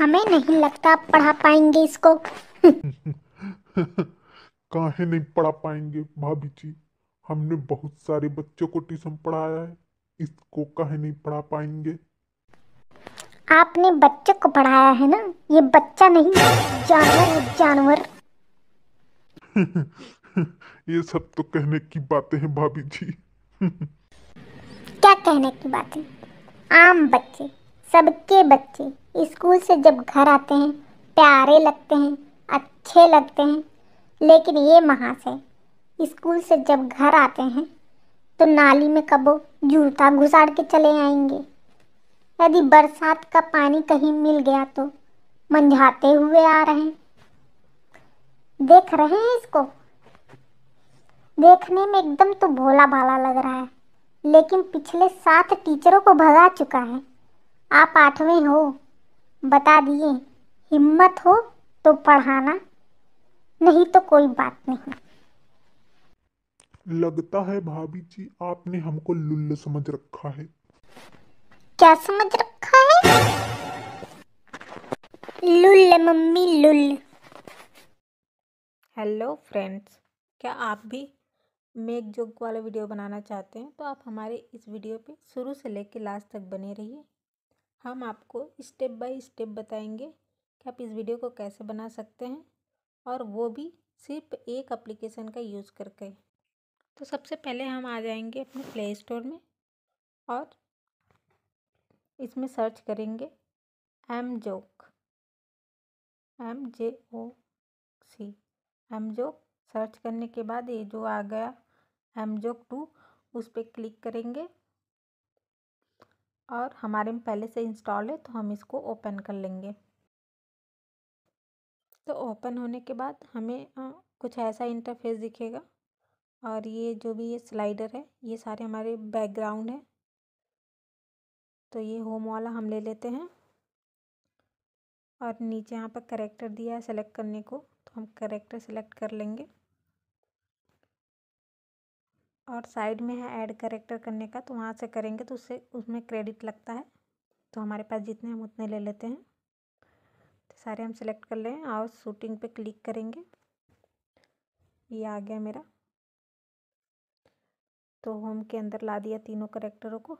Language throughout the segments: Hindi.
हमें नहीं लगता पढ़ा पाएंगे इसको काहे नहीं पढ़ा पाएंगे भाभी जी हमने बहुत सारे बच्चों को ट्यूशन पढ़ाया है इसको काहे नहीं पढ़ा पाएंगे आपने बच्चे को पढ़ाया है ना ये बच्चा नहीं जानवर जानवर ये सब तो कहने की बातें हैं भाभी जी क्या कहने की बातें आम बच्चे सबके बच्चे स्कूल से जब घर आते हैं प्यारे लगते हैं अच्छे लगते हैं लेकिन ये महाशय स्कूल से जब घर आते हैं तो नाली में कबो जूता घुसाड़ के चले आएंगे यदि बरसात का पानी कहीं मिल गया तो मंझाते हुए आ रहे हैं देख रहे हैं इसको देखने में एकदम तो भोला भाला लग रहा है लेकिन पिछले सात टीचरों को भगा चुका है आप आठवें हो बता दिए हिम्मत हो तो पढ़ाना नहीं तो कोई बात नहीं लगता है भाभी जी आपने हमको लुल्ल समझ रखा है क्या समझ रखा है लुल्ल मम्मी लुल्ल हेलो फ्रेंड्स क्या आप भी मेक जोक वाला वीडियो बनाना चाहते हैं तो आप हमारे इस वीडियो पे शुरू से लेकर लास्ट तक बने रहिए हम आपको स्टेप बाय स्टेप बताएंगे कि आप इस वीडियो को कैसे बना सकते हैं और वो भी सिर्फ एक एप्लीकेशन का यूज़ करके तो सबसे पहले हम आ जाएंगे अपने प्ले स्टोर में और इसमें सर्च करेंगे M joke M J O C M joke search करने के बाद ये जो आ गया एम जोक टू उस पर क्लिक करेंगे और हमारे में पहले से इंस्टॉल है तो हम इसको ओपन कर लेंगे तो ओपन होने के बाद हमें आ, कुछ ऐसा इंटरफेस दिखेगा और ये जो भी ये स्लाइडर है ये सारे हमारे बैकग्राउंड है तो ये होम वाला हम ले लेते हैं और नीचे यहाँ पर करेक्टर दिया है सेलेक्ट करने को तो हम करेक्टर सेलेक्ट कर लेंगे और साइड में है ऐड करेक्टर करने का तो वहाँ से करेंगे तो उससे उसमें क्रेडिट लगता है तो हमारे पास जितने हम उतने ले लेते हैं तो सारे हम सेलेक्ट कर लें और शूटिंग पे क्लिक करेंगे ये आ गया मेरा तो होम के अंदर ला दिया तीनों करेक्टरों को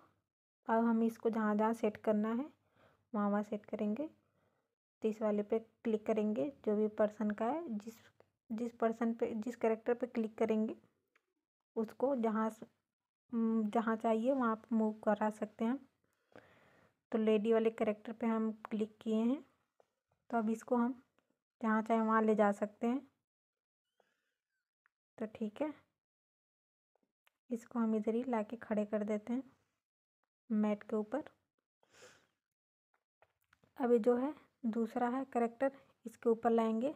अब हम इसको जहाँ जहाँ सेट करना है वहाँ वहाँ सेट करेंगे तो इस वाले पे क्लिक करेंगे जो भी पर्सन का है जिस जिस पर्सन पे जिस करेक्टर पे क्लिक करेंगे उसको जहाँ जहाँ चाहिए वहाँ पर मूव करा सकते हैं तो लेडी वाले करेक्टर पे हम क्लिक किए हैं तो अब इसको हम जहाँ चाहे वहाँ ले जा सकते हैं तो ठीक है इसको हम इधर ही ला के खड़े कर देते हैं मैट के ऊपर अभी जो है दूसरा है करेक्टर इसके ऊपर लाएंगे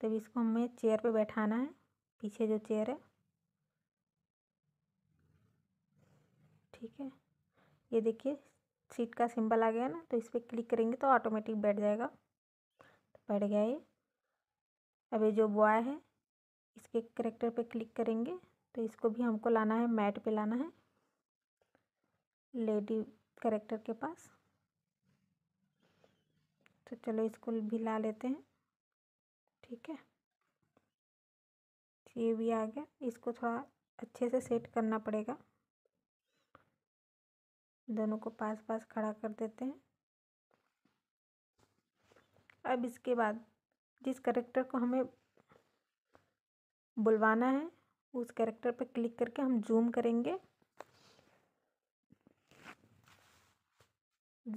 तब इसको हमें चेयर पे बैठाना है पीछे जो चेयर है ठीक है ये देखिए सीट का सिंबल आ गया ना तो इस पर क्लिक करेंगे तो ऑटोमेटिक बैठ जाएगा तो बैठ गया ये अभी जो बॉय है इसके करेक्टर पे क्लिक करेंगे तो इसको भी हमको लाना है मैट पे लाना है लेडी करेक्टर के पास तो चलो इसको भी ला लेते हैं ठीक है ये भी आ गया इसको थोड़ा अच्छे से सेट करना पड़ेगा दोनों को पास पास खड़ा कर देते हैं अब इसके बाद जिस करेक्टर को हमें बुलवाना है उस करेक्टर पर क्लिक करके हम जूम करेंगे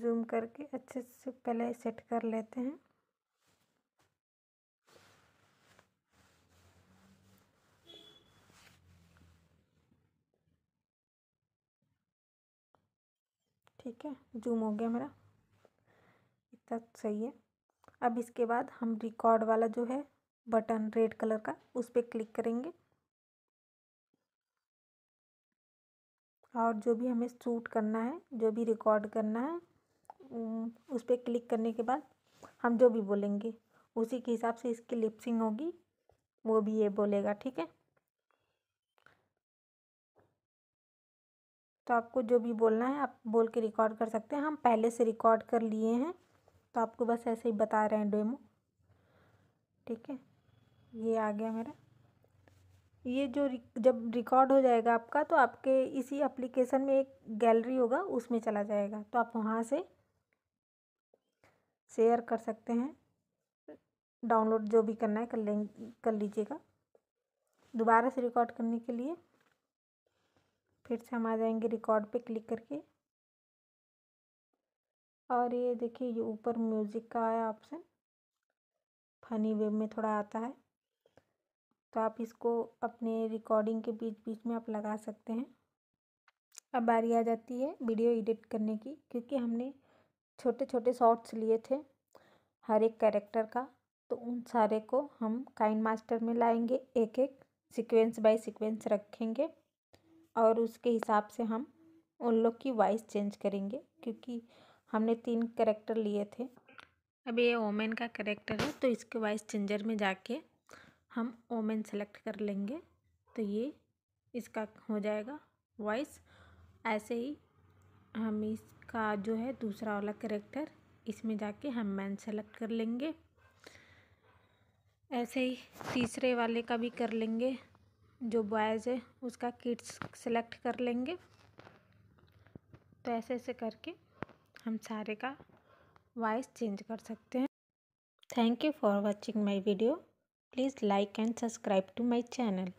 जूम करके अच्छे से पहले सेट कर लेते हैं ठीक है जूम हो गया मेरा इतना सही है अब इसके बाद हम रिकॉर्ड वाला जो है बटन रेड कलर का उस पर क्लिक करेंगे और जो भी हमें सूट करना है जो भी रिकॉर्ड करना है उस पर क्लिक करने के बाद हम जो भी बोलेंगे उसी के हिसाब से इसकी लिपसिंग होगी वो भी ये बोलेगा ठीक है तो आपको जो भी बोलना है आप बोल के रिकॉर्ड कर सकते हैं हम पहले से रिकॉर्ड कर लिए हैं तो आपको बस ऐसे ही बता रहे हैं डेमो ठीक है ये आ गया मेरा ये जो जब रिकॉर्ड हो जाएगा आपका तो आपके इसी एप्लीकेशन में एक गैलरी होगा उसमें चला जाएगा तो आप वहाँ से शेयर कर सकते हैं डाउनलोड जो भी करना है कर लें कर लीजिएगा दोबारा से रिकॉर्ड करने के लिए फिर से हम आ जाएंगे रिकॉर्ड पे क्लिक करके और ये देखिए ये ऊपर म्यूज़िक का आया ऑप्शन फनी वेब में थोड़ा आता है तो आप इसको अपने रिकॉर्डिंग के बीच बीच में आप लगा सकते हैं अब बारी आ जाती है वीडियो एडिट करने की क्योंकि हमने छोटे छोटे शॉर्ट्स लिए थे हर एक कैरेक्टर का तो उन सारे को हम काइन मास्टर में लाएंगे एक एक सीक्वेंस बाय सीक्वेंस रखेंगे और उसके हिसाब से हम उन लोग की वॉइस चेंज करेंगे क्योंकि हमने तीन करेक्टर लिए थे अब ये ओमेन का करेक्टर है तो इसके वॉइस चेंजर में जाके हम ओमेन सेलेक्ट कर लेंगे तो ये इसका हो जाएगा वॉइस ऐसे ही हम इसका जो है दूसरा वाला करेक्टर इसमें जाके हम मैन सेलेक्ट कर लेंगे ऐसे ही तीसरे वाले का भी कर लेंगे जो बॉयज़ है उसका किड्स सेलेक्ट कर लेंगे तो ऐसे ऐसे करके हम सारे का वॉइस चेंज कर सकते हैं thank you for watching my video please like and subscribe to my channel